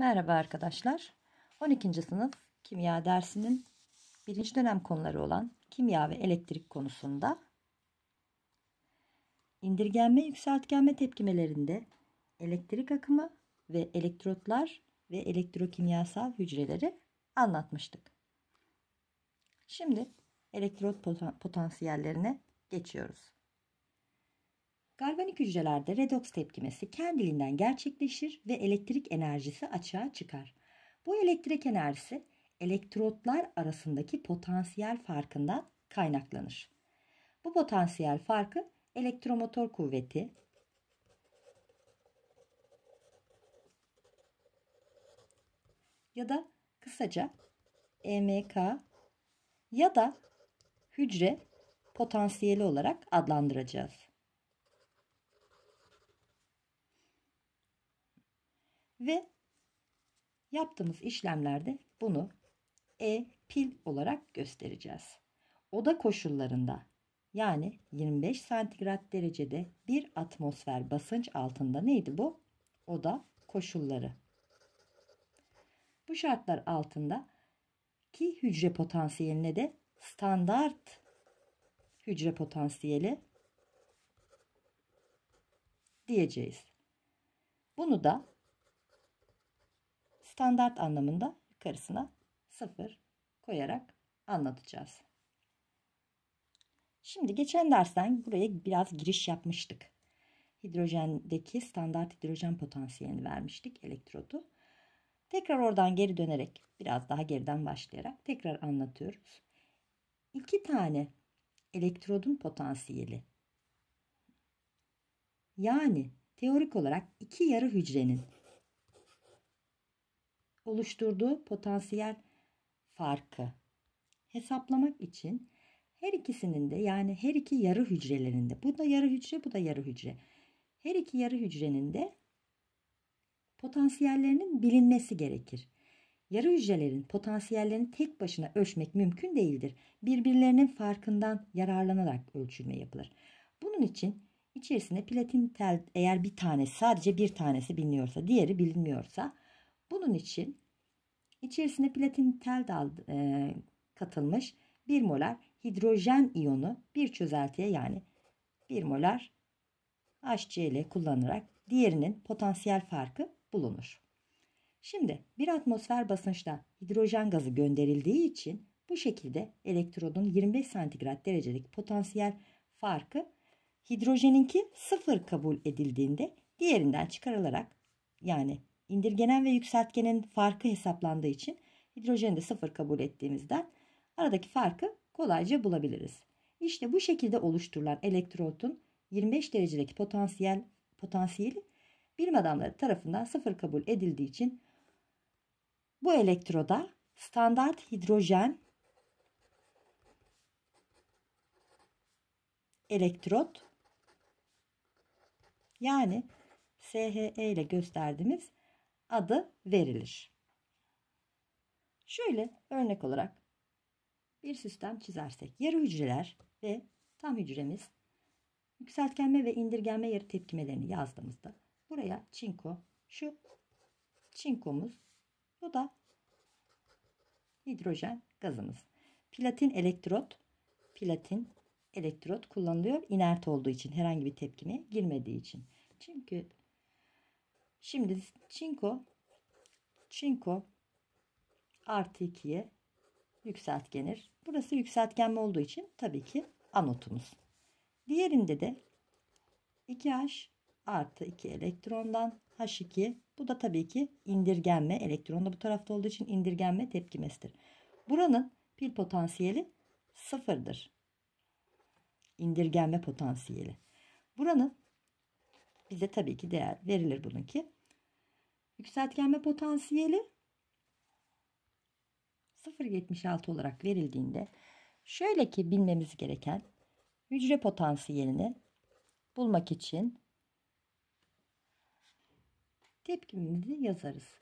Merhaba arkadaşlar. 12. sınıf kimya dersinin birinci dönem konuları olan kimya ve elektrik konusunda indirgenme yükseltgenme tepkimelerinde elektrik akımı ve elektrotlar ve elektrokimyasal hücreleri anlatmıştık. Şimdi elektrot potansiyellerine geçiyoruz. Galvanik hücrelerde redoks tepkimesi kendiliğinden gerçekleşir ve elektrik enerjisi açığa çıkar. Bu elektrik enerjisi elektrotlar arasındaki potansiyel farkından kaynaklanır. Bu potansiyel farkı elektromotor kuvveti, ya da kısaca EMK ya da hücre potansiyeli olarak adlandıracağız. ve yaptığımız işlemlerde bunu E pil olarak göstereceğiz. Oda koşullarında yani 25 santigrat derecede bir atmosfer basınç altında neydi bu? Oda koşulları. Bu şartlar altında ki hücre potansiyeline de standart hücre potansiyeli diyeceğiz. Bunu da standart anlamında yukarısına 0 koyarak anlatacağız. Şimdi geçen dersten buraya biraz giriş yapmıştık. Hidrojendeki standart hidrojen potansiyelini vermiştik elektrodu. Tekrar oradan geri dönerek biraz daha geriden başlayarak tekrar anlatıyoruz. İki tane elektrodun potansiyeli yani teorik olarak iki yarı hücrenin oluşturduğu potansiyel farkı hesaplamak için her ikisinin de yani her iki yarı hücrelerinde bu da yarı hücre bu da yarı hücre her iki yarı hücrenin de potansiyellerinin bilinmesi gerekir. Yarı hücrelerin potansiyellerini tek başına ölçmek mümkün değildir. Birbirlerinin farkından yararlanarak ölçülme yapılır. Bunun için içerisinde platin tel eğer bir tane sadece bir tanesi biliniyorsa diğeri bilinmiyorsa bunun için içerisine platin tel dal e, katılmış 1 molar hidrojen iyonu bir çözeltiye yani 1 molar HCl kullanarak diğerinin potansiyel farkı bulunur. Şimdi bir atmosfer basınçta hidrojen gazı gönderildiği için bu şekilde elektrodun 25 santigrat derecelik potansiyel farkı hidrojeninki sıfır kabul edildiğinde diğerinden çıkarılarak yani indirgenen ve yükseltgenin farkı hesaplandığı için hidrojeni de sıfır kabul ettiğimizden aradaki farkı kolayca bulabiliriz. İşte bu şekilde oluşturulan elektrotun 25 derecedeki potansiyel potansiyeli bilim adamları tarafından sıfır kabul edildiği için bu elektroda standart hidrojen elektrot yani SHE ile gösterdiğimiz adı verilir. Şöyle örnek olarak bir sistem çizersek yarı hücreler ve tam hücremiz yükseltgenme ve indirgenme yarı tepkimelerini yazdığımızda buraya çinko şu çinkomuz bu da hidrojen gazımız. Platin elektrot platin elektrot kullanılıyor inert olduğu için herhangi bir tepkime girmediği için. Çünkü Şimdi çinko çinko artı 2'ye yükseltgenir. Burası yükseltgen olduğu için tabii ki anotumuz. Diğerinde de 2H artı 2 elektrondan H2 bu da tabii ki indirgenme elektron da bu tarafta olduğu için indirgenme tepkimesidir. Buranın pil potansiyeli sıfırdır. İndirgenme potansiyeli. Buranın bize tabii ki değer verilir bununki. Yükseltgenme potansiyeli 0.76 olarak verildiğinde şöyle ki bilmemiz gereken hücre potansiyelini bulmak için tepkimimizi yazarız.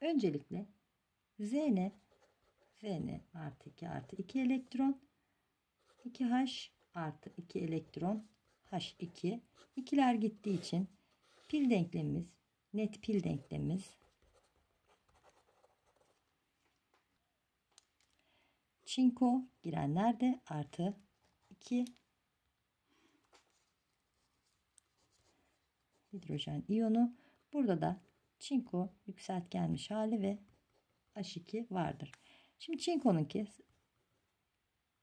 Öncelikle Zn Zn artı 2 artı 2 elektron 2H artı 2 elektron H2. İkiler gittiği için pil denklemimiz, net pil denklemimiz çinko girenler de artı 2 hidrojen iyonu. Burada da çinko yükseltgenmiş hali ve H2 vardır. Şimdi çinkonunki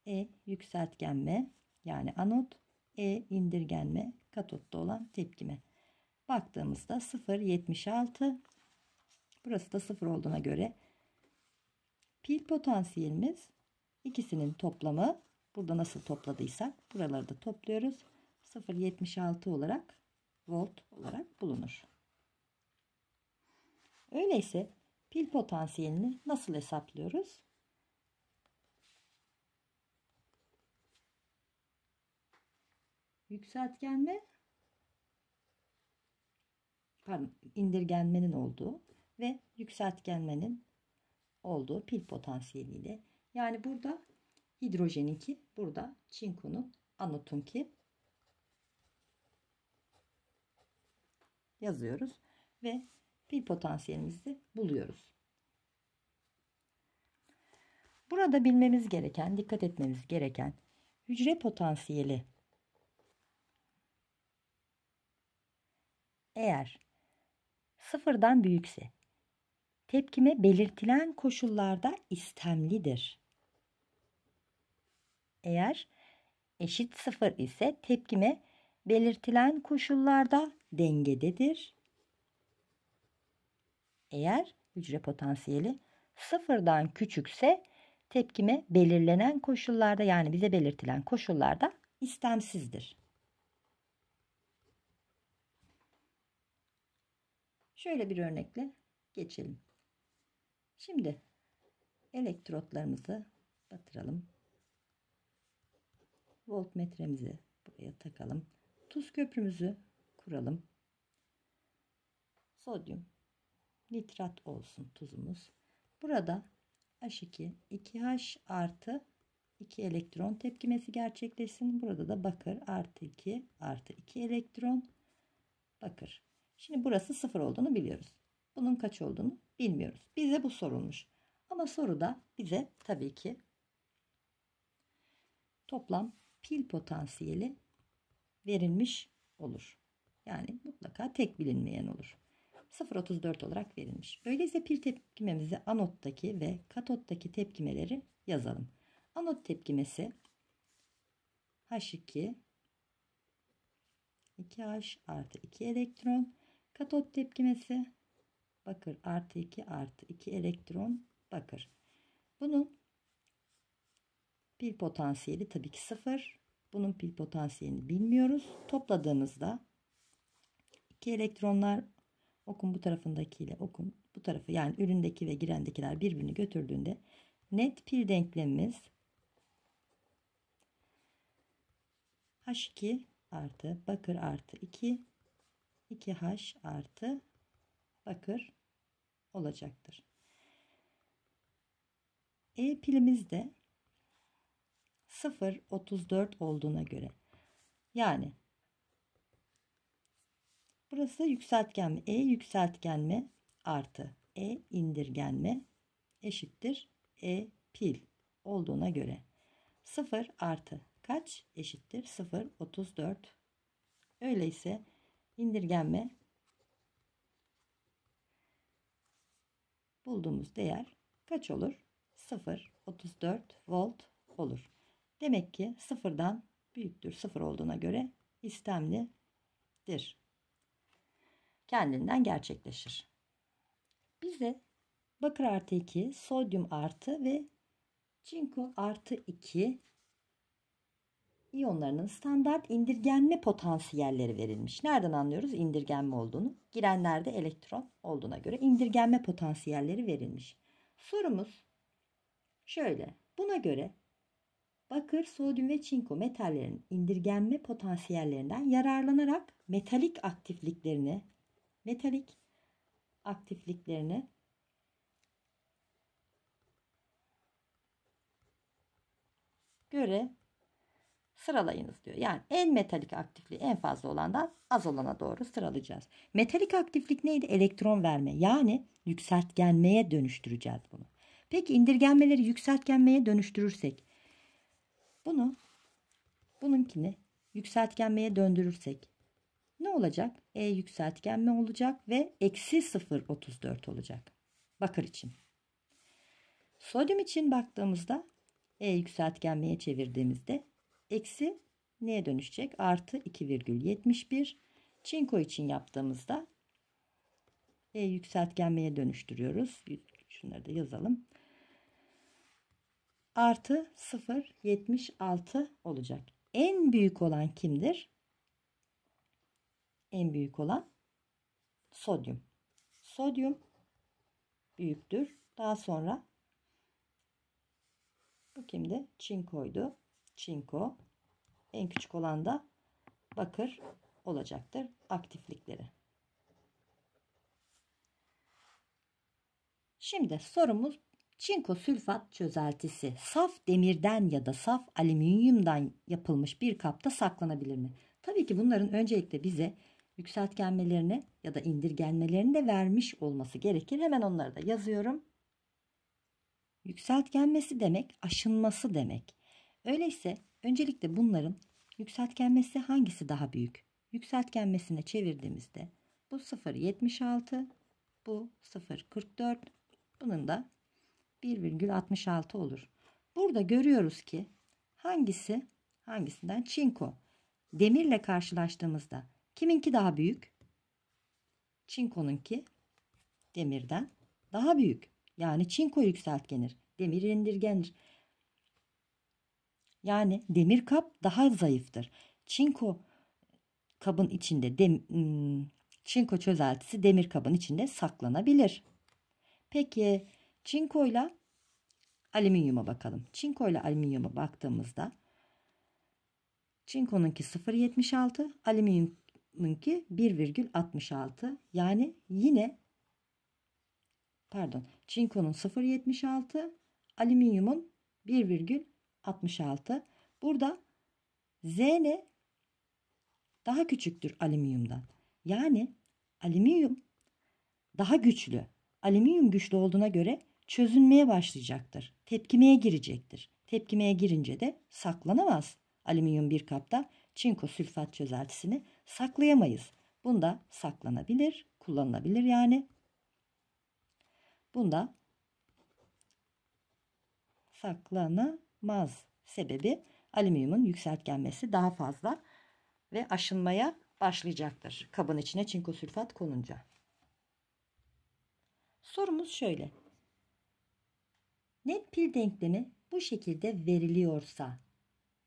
E yükseltgenme yani anot e indirgenme katotta olan tepkime. Baktığımızda 0.76 burası da 0 olduğuna göre pil potansiyelimiz ikisinin toplamı burada nasıl topladıysak buraları da topluyoruz. 0.76 olarak volt olarak bulunur. Öyleyse pil potansiyelini nasıl hesaplıyoruz? yükseltgenme pardon, indirgenmenin olduğu ve yükseltgenmenin olduğu pil potansiyeliyle. Yani burada hidrojeninki, burada çinkonun anotunki yazıyoruz ve pil potansiyelimizi buluyoruz. Burada bilmemiz gereken, dikkat etmemiz gereken hücre potansiyeli eğer sıfırdan büyükse tepkime belirtilen koşullarda istemlidir. Eğer eşit sıfır ise tepkime belirtilen koşullarda dengededir. Eğer hücre potansiyeli sıfırdan küçükse tepkime belirlenen koşullarda yani bize belirtilen koşullarda istemsizdir. Şöyle bir örnekle geçelim. Şimdi elektrotlarımızı batıralım. Voltmetremizi buraya takalım. Tuz köprümüzü kuralım. Sodyum nitrat olsun tuzumuz. Burada H2 2H artı 2 elektron tepkimesi gerçekleşsin. Burada da bakır artı 2 artı 2 elektron bakır. Şimdi burası sıfır olduğunu biliyoruz. Bunun kaç olduğunu bilmiyoruz. Bize bu sorulmuş. Ama soruda bize tabii ki toplam pil potansiyeli verilmiş olur. Yani mutlaka tek bilinmeyen olur. 0.34 olarak verilmiş. Öyleyse pil tepkimemizi anottaki ve katottaki tepkimeleri yazalım. Anot tepkimesi H2 2H artı 2 elektron Katot tepkimesi bakır artı 2 artı 2 elektron bakır. Bunun pil potansiyeli tabii ki sıfır. Bunun pil potansiyelini bilmiyoruz. Topladığımızda 2 elektronlar okun bu tarafındakiyle okun bu tarafı yani üründeki ve girendekiler birbirini götürdüğünde net pil denklemimiz H2 artı bakır artı 2 2H artı bakır olacaktır. E pilimiz de 0.34 olduğuna göre yani burası yükseltgen mi? E yükseltgen mi? Artı E indirgen mi? Eşittir E pil olduğuna göre 0 artı kaç eşittir 0.34 öyleyse indirgenme bulduğumuz değer kaç olur? 0.34 volt olur. Demek ki sıfırdan büyüktür. Sıfır olduğuna göre istemlidir. Kendinden gerçekleşir. Bize bakır artı 2, sodyum artı ve çinko artı 2 İyonlarının standart indirgenme potansiyelleri verilmiş. Nereden anlıyoruz indirgenme olduğunu? Girenlerde elektron olduğuna göre indirgenme potansiyelleri verilmiş. Sorumuz şöyle. Buna göre bakır, sodyum ve çinko metallerin indirgenme potansiyellerinden yararlanarak metalik aktifliklerini metalik aktifliklerini göre sıralayınız diyor. Yani en metalik aktifliği en fazla olandan az olana doğru sıralayacağız. Metalik aktiflik neydi? Elektron verme. Yani yükseltgenmeye dönüştüreceğiz bunu. Peki indirgenmeleri yükseltgenmeye dönüştürürsek bunu bununkini yükseltgenmeye döndürürsek ne olacak? E yükseltgenme olacak ve eksi 0.34 olacak. Bakır için. Sodyum için baktığımızda E yükseltgenmeye çevirdiğimizde eksi neye dönüşecek? Artı 2,71. Çinko için yaptığımızda e yükseltgenmeye dönüştürüyoruz. Şunları da yazalım. Artı 0,76 olacak. En büyük olan kimdir? En büyük olan sodyum. Sodyum büyüktür. Daha sonra bu kimdi? Çinkoydu çinko. En küçük olan da bakır olacaktır aktiflikleri. Şimdi sorumuz çinko sülfat çözeltisi saf demirden ya da saf alüminyumdan yapılmış bir kapta saklanabilir mi? Tabii ki bunların öncelikle bize yükseltgenmelerini ya da indirgenmelerini de vermiş olması gerekir. Hemen onları da yazıyorum. Yükseltgenmesi demek aşınması demek. Öyleyse öncelikle bunların yükseltgenmesi hangisi daha büyük? Yükseltgenmesine çevirdiğimizde bu 0.76, bu 0.44, bunun da 1,66 olur. Burada görüyoruz ki hangisi hangisinden çinko. Demirle karşılaştığımızda kiminki daha büyük? Çinkonunki demirden daha büyük. Yani çinko yükseltgenir. Demir indirgenir. Yani demir kap daha zayıftır. Çinko kabın içinde dem, hmm, çinko çözeltisi demir kabın içinde saklanabilir. Peki çinko ile alüminyuma bakalım. Çinko ile alüminyuma baktığımızda çinkonunki 0.76, alüminyumunki 1.66. Yani yine pardon çinkonun 0.76, alüminyumun 1.66. 66. Burada ZL daha küçüktür alüminyumdan. Yani alüminyum daha güçlü. Alüminyum güçlü olduğuna göre çözünmeye başlayacaktır. Tepkimeye girecektir. Tepkimeye girince de saklanamaz. Alüminyum bir kapta çinko sülfat çözeltisini saklayamayız. Bunda saklanabilir, kullanılabilir yani. Bunda saklanabilir maz sebebi alüminyumun yükseltgenmesi daha fazla ve aşınmaya başlayacaktır kabın içine çinko sülfat konunca. Sorumuz şöyle. Net pil denklemi bu şekilde veriliyorsa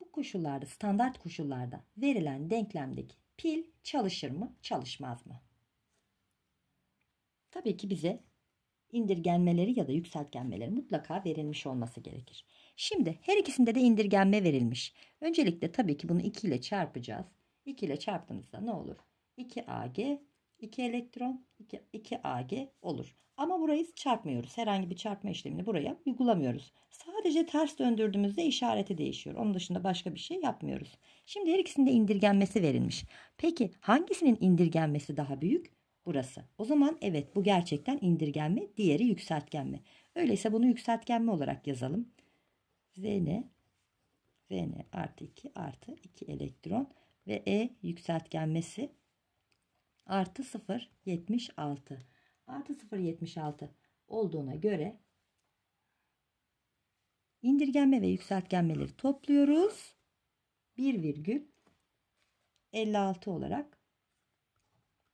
bu koşullarda standart koşullarda verilen denklemdeki pil çalışır mı çalışmaz mı? Tabii ki bize indirgenmeleri ya da yükseltgenmeleri mutlaka verilmiş olması gerekir. Şimdi her ikisinde de indirgenme verilmiş. Öncelikle tabii ki bunu 2 ile çarpacağız. 2 ile çarptığımızda ne olur? 2Ag 2 elektron 2, 2Ag olur. Ama burayı çarpmıyoruz. Herhangi bir çarpma işlemini buraya uygulamıyoruz. Sadece ters döndürdüğümüzde işareti değişiyor. Onun dışında başka bir şey yapmıyoruz. Şimdi her ikisinde indirgenmesi verilmiş. Peki hangisinin indirgenmesi daha büyük? Burası. O zaman evet bu gerçekten indirgenme, diğeri yükseltgenme. Öyleyse bunu yükseltgenme olarak yazalım. Zn Zn artı 2 artı 2 elektron ve E yükseltgenmesi artı 0.76 artı 0.76 olduğuna göre indirgenme ve yükseltgenmeleri topluyoruz. 1,56 olarak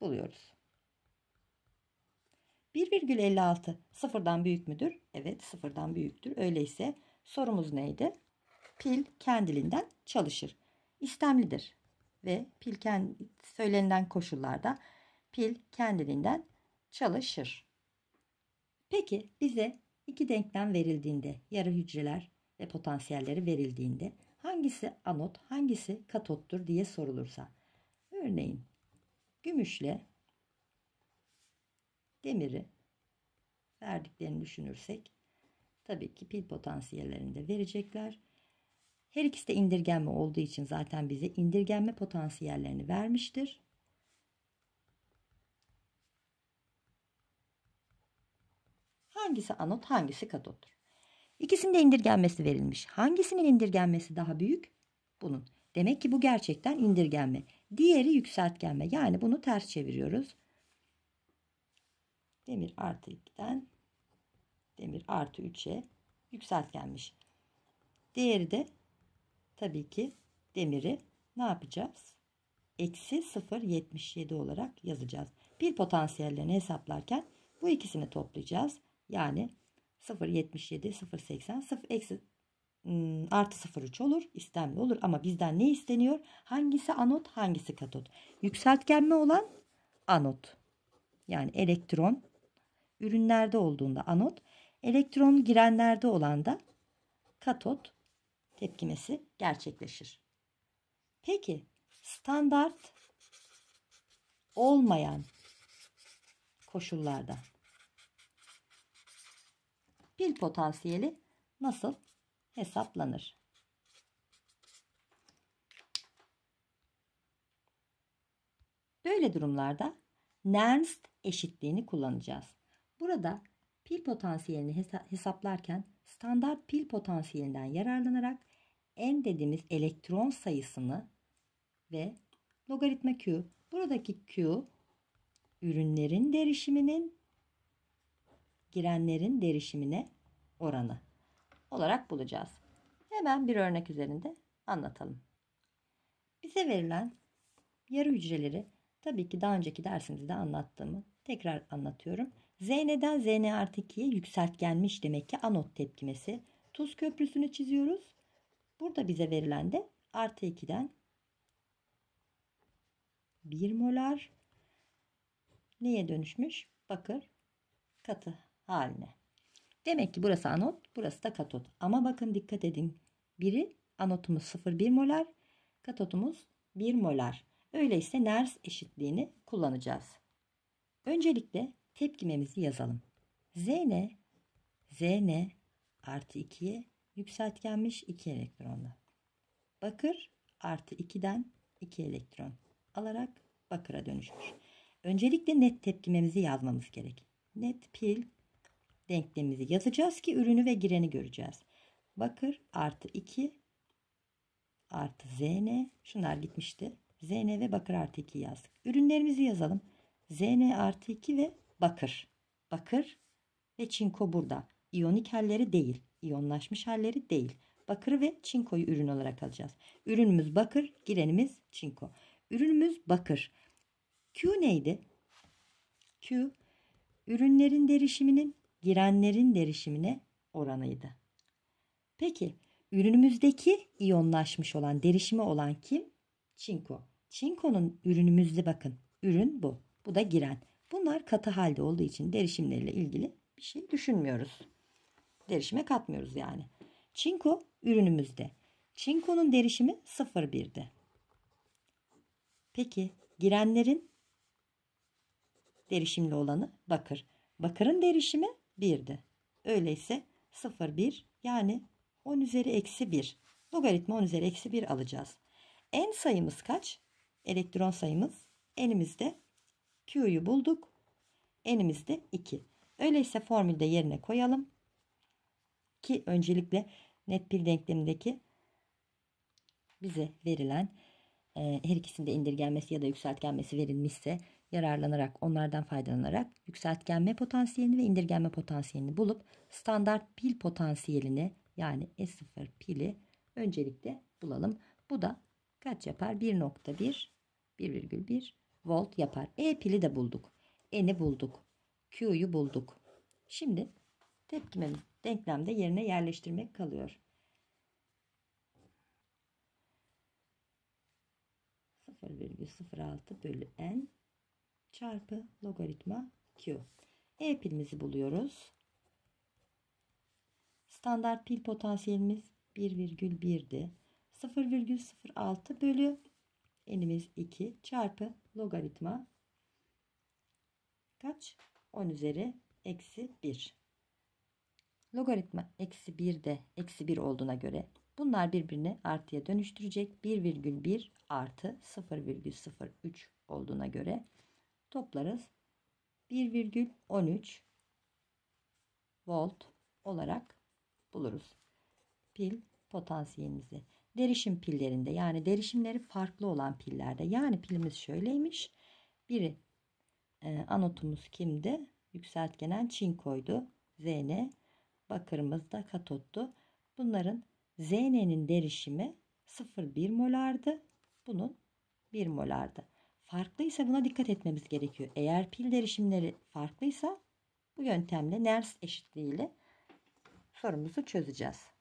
buluyoruz. 1,56 sıfırdan büyük müdür? Evet sıfırdan büyüktür. Öyleyse Sorumuz neydi? Pil kendiliğinden çalışır. İstemlidir ve pil kendi, söylenilen koşullarda pil kendiliğinden çalışır. Peki bize iki denklem verildiğinde, yarı hücreler ve potansiyelleri verildiğinde hangisi anot, hangisi katottur diye sorulursa. Örneğin gümüşle demiri verdiklerini düşünürsek tabii ki pil potansiyellerini de verecekler. Her ikisi de indirgenme olduğu için zaten bize indirgenme potansiyellerini vermiştir. Hangisi anot hangisi katottur? İkisinin de indirgenmesi verilmiş. Hangisinin indirgenmesi daha büyük? Bunun. Demek ki bu gerçekten indirgenme. Diğeri yükseltgenme. Yani bunu ters çeviriyoruz. Demir artı 2'den demir artı 3'e yükseltgenmiş. Değeri de tabii ki demiri ne yapacağız? Eksi 0.77 olarak yazacağız. Pil potansiyellerini hesaplarken bu ikisini toplayacağız. Yani 0.77, 0.80, 0 eksi hmm, artı 0.3 olur. İstemli olur ama bizden ne isteniyor? Hangisi anot, hangisi katot? Yükseltgenme olan anot. Yani elektron ürünlerde olduğunda anot, Elektron girenlerde olan da katot tepkimesi gerçekleşir. Peki standart olmayan koşullarda pil potansiyeli nasıl hesaplanır? Böyle durumlarda Nernst eşitliğini kullanacağız. Burada Pil potansiyelini hesaplarken standart pil potansiyelinden yararlanarak n dediğimiz elektron sayısını ve logaritma Q. Buradaki Q ürünlerin derişiminin girenlerin derişimine oranı olarak bulacağız. Hemen bir örnek üzerinde anlatalım. Bize verilen yarı hücreleri tabii ki daha önceki dersimizde anlattığımı tekrar anlatıyorum. Zn'den Zn artı 2'ye yükseltgenmiş demek ki anot tepkimesi. Tuz köprüsünü çiziyoruz. Burada bize verilen de artı 2'den 1 molar neye dönüşmüş? Bakır katı haline. Demek ki burası anot, burası da katot. Ama bakın dikkat edin. Biri anotumuz 0,1 molar, katotumuz 1 molar. Öyleyse Nernst eşitliğini kullanacağız. Öncelikle tepkimemizi yazalım. Z ne? Z ne? Artı 2'ye yükseltgenmiş 2 elektronla. Bakır artı 2'den 2 elektron alarak bakıra dönüşmüş. Öncelikle net tepkimemizi yazmamız gerek. Net pil denklemimizi yazacağız ki ürünü ve gireni göreceğiz. Bakır artı 2 artı Zn. Şunlar gitmişti. Zn ve bakır artı 2 yazdık. Ürünlerimizi yazalım. Zn artı 2 ve bakır. Bakır ve çinko burada. İyonik halleri değil. İyonlaşmış halleri değil. Bakır ve çinkoyu ürün olarak alacağız. Ürünümüz bakır, girenimiz çinko. Ürünümüz bakır. Q neydi? Q ürünlerin derişiminin girenlerin derişimine oranıydı. Peki ürünümüzdeki iyonlaşmış olan derişimi olan kim? Çinko. Çinko'nun ürünümüzde bakın ürün bu. Bu da giren. Bunlar katı halde olduğu için derişimleriyle ilgili bir şey düşünmüyoruz. Derişime katmıyoruz yani. Çinko ürünümüzde. Çinkonun derişimi 0,1'di. Peki girenlerin derişimli olanı bakır. Bakırın derişimi 1'di. Öyleyse 0,1 yani 10 üzeri eksi 1. Logaritma 10 üzeri eksi 1 alacağız. En sayımız kaç? Elektron sayımız elimizde Q'yu bulduk. Elimizde 2. Öyleyse formülde yerine koyalım. Ki öncelikle net bir denklemindeki bize verilen e, her ikisinde indirgenmesi ya da yükseltgenmesi verilmişse yararlanarak onlardan faydalanarak yükseltgenme potansiyelini ve indirgenme potansiyelini bulup standart pil potansiyelini yani E0 pili öncelikle bulalım. Bu da kaç yapar? 1.1 1,1 volt yapar. E pili de bulduk. N'i bulduk. Q'yu bulduk. Şimdi tepkimenin denklemde yerine yerleştirmek kalıyor. 0,06 bölü n çarpı logaritma q. E pilimizi buluyoruz. Standart pil potansiyelimiz 1,1'di. 0,06 bölü N'imiz 2 çarpı logaritma kaç? 10 üzeri eksi 1. Logaritma eksi 1 de eksi 1 olduğuna göre bunlar birbirini artıya dönüştürecek. 1,1 artı 0,03 olduğuna göre toplarız. 1,13 volt olarak buluruz. Pil potansiyelimizi derişim pillerinde yani derişimleri farklı olan pillerde yani pilimiz şöyleymiş. Biri e, anotumuz kimdi? Yükseltgenen çinkoydu. Zn bakırımız da katottu. Bunların Zn'nin derişimi 0,1 molardı. Bunun 1 molardı. Farklıysa buna dikkat etmemiz gerekiyor. Eğer pil derişimleri farklıysa bu yöntemle Nernst eşitliğiyle sorumuzu çözeceğiz.